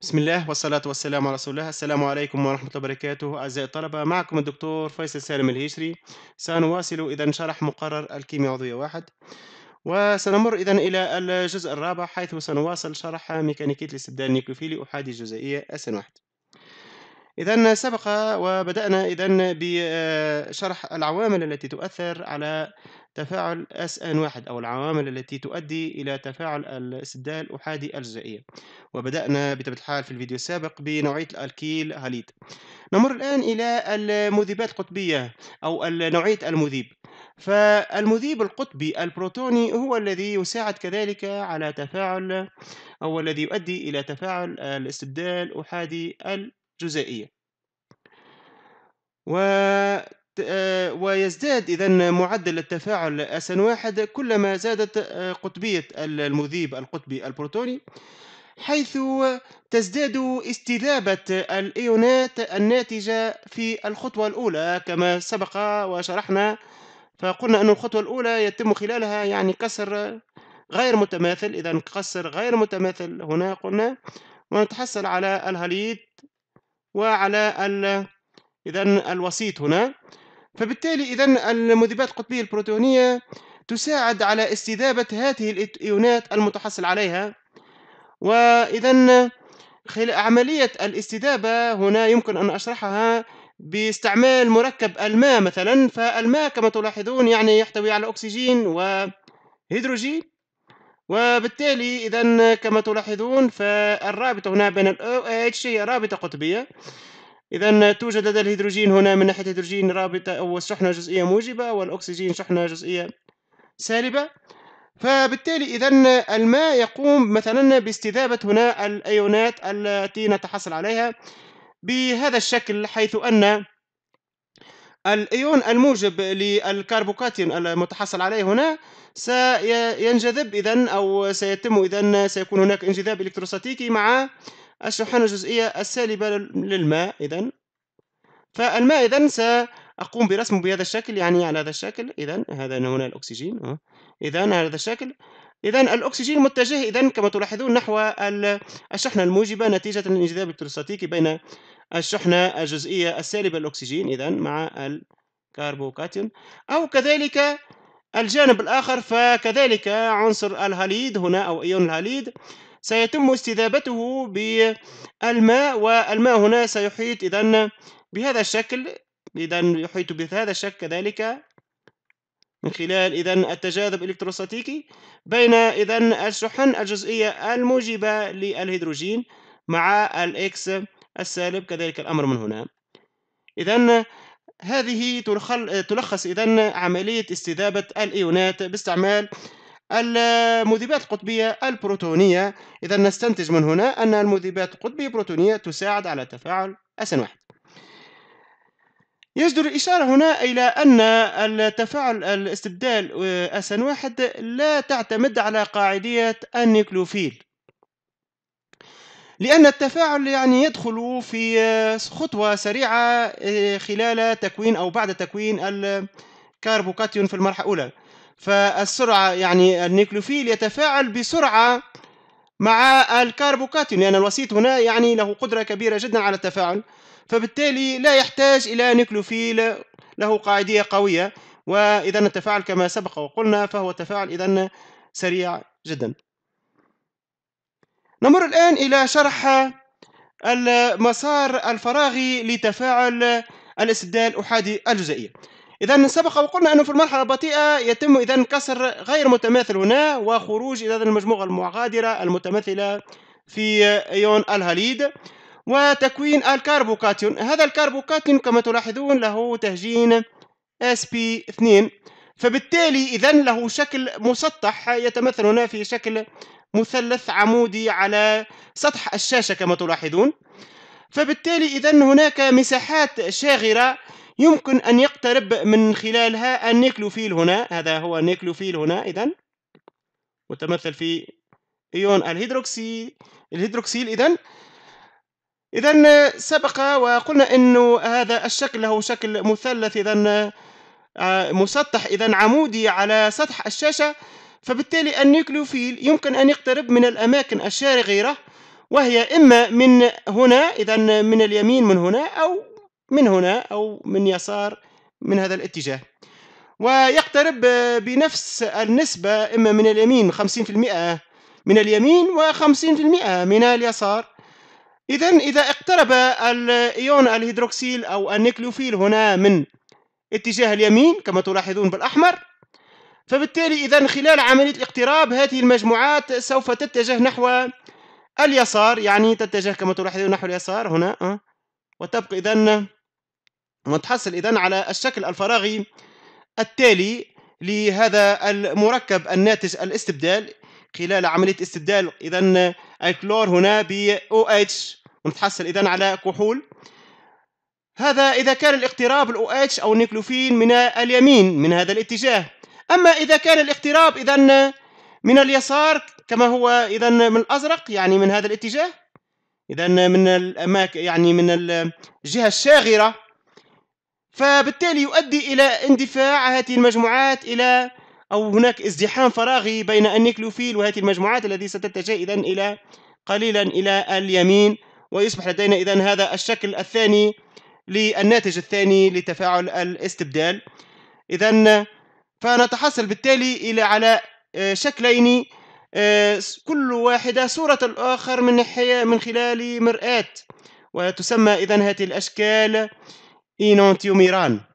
بسم الله والصلاة والسلام على رسول الله السلام عليكم ورحمة الله وبركاته أعزائي الطلبة معكم الدكتور فيصل سالم الهشري سنواصل إذا شرح مقرر الكيمياء العضوية واحد وسنمر إذا إلى الجزء الرابع حيث سنواصل شرح ميكانيكية الاستبدال النيكلوفيلي أحادي الجزيئية أسن واحد إذا سبق وبدأنا إذا بشرح العوامل التي تؤثر على تفاعل اس ان واحد أو العوامل التي تؤدي إلى تفاعل الاستبدال احادي الجزائية وبدأنا بطبيعة الحال في الفيديو السابق بنوعية الألكيل هاليد نمر الآن إلى المذيبات القطبية أو نوعية المذيب فالمذيب القطبي البروتوني هو الذي يساعد كذلك على تفاعل أو الذي يؤدي إلى تفاعل الاستبدال احادي الجزائية و آه، ويزداد إذا معدل التفاعل أسن واحد كلما زادت آه، قطبية المذيب القطبي البروتوني حيث تزداد استذابة الإيونات الناتجة في الخطوة الأولى كما سبق وشرحنا فقلنا أن الخطوة الأولى يتم خلالها يعني كسر غير متماثل إذا كسر غير متماثل هنا قلنا ونتحصل على الهاليد وعلى ال إذا الوسيط هنا فبالتالي إذا المذيبات القطبية البروتونية تساعد على استذابة هذه الإيونات المتحصل عليها وإذا خلال عملية الاستذابة هنا يمكن أن أشرحها باستعمال مركب الماء مثلا فالماء كما تلاحظون يعني يحتوي على أكسجين وهيدروجين وبالتالي إذا كما تلاحظون فالرابطة هنا بين الاو اتش هي رابطة قطبية إذا توجد لدى الهيدروجين هنا من ناحية الهيدروجين رابطة أو شحنة جزئية موجبة والأكسجين شحنة جزئية سالبة فبالتالي إذا الماء يقوم مثلا باستذابة هنا الأيونات التي نتحصل عليها بهذا الشكل حيث أن الايون الموجب للكربوكاتيون المتحصل عليه هنا سينجذب اذا او سيتم اذا سيكون هناك انجذاب الكتروستاتيكي مع الشحنة الجزئية السالبة للماء إذا فالماء إذا سأقوم برسمه بهذا الشكل يعني على هذا الشكل إذا هذا هنا الأكسجين أه. إذا على هذا الشكل إذا الأكسجين متجه إذا كما تلاحظون نحو الشحنة الموجبة نتيجة الانجذاب الكتروستاتيكي بين الشحنة الجزئية السالبة للأكسجين إذا مع الكربوكاتيون أو كذلك الجانب الآخر فكذلك عنصر الهاليد هنا أو إيون الهاليد سيتم استذابته بالماء والماء هنا سيحيط إذا بهذا الشكل إذا يحيط بهذا الشكل كذلك من خلال إذا التجاذب الإلكتروستاتيكي بين إذا الشحن الجزئية الموجبة للهيدروجين مع الإكس السالب كذلك الأمر من هنا إذا هذه تلخص إذا عملية استذابة الإيونات باستعمال المذيبات القطبية البروتونية إذا نستنتج من هنا أن المذيبات القطبية البروتونية تساعد على تفاعل sn واحد يجدر الإشارة هنا إلى أن التفاعل الاستبدال sn آه، واحد لا تعتمد على قاعدية النيكلوفيل لأن التفاعل يعني يدخل في آه، خطوة سريعة آه، خلال تكوين أو بعد تكوين الكربوكاتيون في المرحلة الأولى فالسرعة يعني النيكلوفيل يتفاعل بسرعة مع الكربوكاتيون لأن يعني الوسيط هنا يعني له قدرة كبيرة جدا على التفاعل فبالتالي لا يحتاج إلى نيكلوفيل له قاعدية قوية وإذا التفاعل كما سبق وقلنا فهو تفاعل إذا سريع جدا نمر الآن إلى شرح المسار الفراغي لتفاعل الاستبدال الأحادي الجزيئيه إذا سبق وقلنا أنه في المرحلة البطيئة يتم إذا كسر غير متماثل هنا وخروج إذا المجموعة المغادرة المتمثلة في إيون الهاليد وتكوين الكربوكاتيون هذا الكربوكاتيون كما تلاحظون له تهجين sp2 فبالتالي إذا له شكل مسطح يتمثل هنا في شكل مثلث عمودي على سطح الشاشة كما تلاحظون فبالتالي إذا هناك مساحات شاغرة يمكن أن يقترب من خلالها النيكلوفيل هنا هذا هو النيكلوفيل هنا إذا متمثل في إيون الهيدروكسيل الهيدروكسيل إذا إذا سبق وقلنا أنه هذا الشكل له شكل مثلث إذا آه، مسطح إذا عمودي على سطح الشاشة فبالتالي النيكلوفيل يمكن أن يقترب من الأماكن الشارغيرة وهي إما من هنا إذا من اليمين من هنا أو من هنا أو من يسار من هذا الاتجاه ويقترب بنفس النسبة إما من اليمين 50% من اليمين و50% من اليسار إذا إذا اقترب الإيون الهيدروكسيل أو النيكليوفيل هنا من اتجاه اليمين كما تلاحظون بالأحمر فبالتالي إذا خلال عملية الاقتراب هذه المجموعات سوف تتجه نحو اليسار يعني تتجه كما تلاحظون نحو اليسار هنا أه؟ وتبقى إذا ونتحصل إذن على الشكل الفراغي التالي لهذا المركب الناتج الاستبدال خلال عملية استبدال إذا الكلور هنا بـ OH ونتحصل إذا على كحول هذا إذا كان الاقتراب الـ OH أو النيكلوفين من اليمين من هذا الاتجاه أما إذا كان الاقتراب إذا من اليسار كما هو إذا من الأزرق يعني من هذا الاتجاه إذا من الأماكن يعني من الجهة الشاغرة فبالتالي يؤدي إلى اندفاع هذه المجموعات إلى أو هناك ازدحام فراغي بين النيكلوفيل وهذه المجموعات الذي ستتجه إذا إلى قليلا إلى اليمين ويصبح لدينا إذا هذا الشكل الثاني للناتج الثاني لتفاعل الاستبدال إذا فنتحصل بالتالي إلى على آه، شكلين آه، كل واحدة صورة الآخر من ناحيه من خلال مرآة وتسمى إذا هذه الأشكال e não tinha o Miran.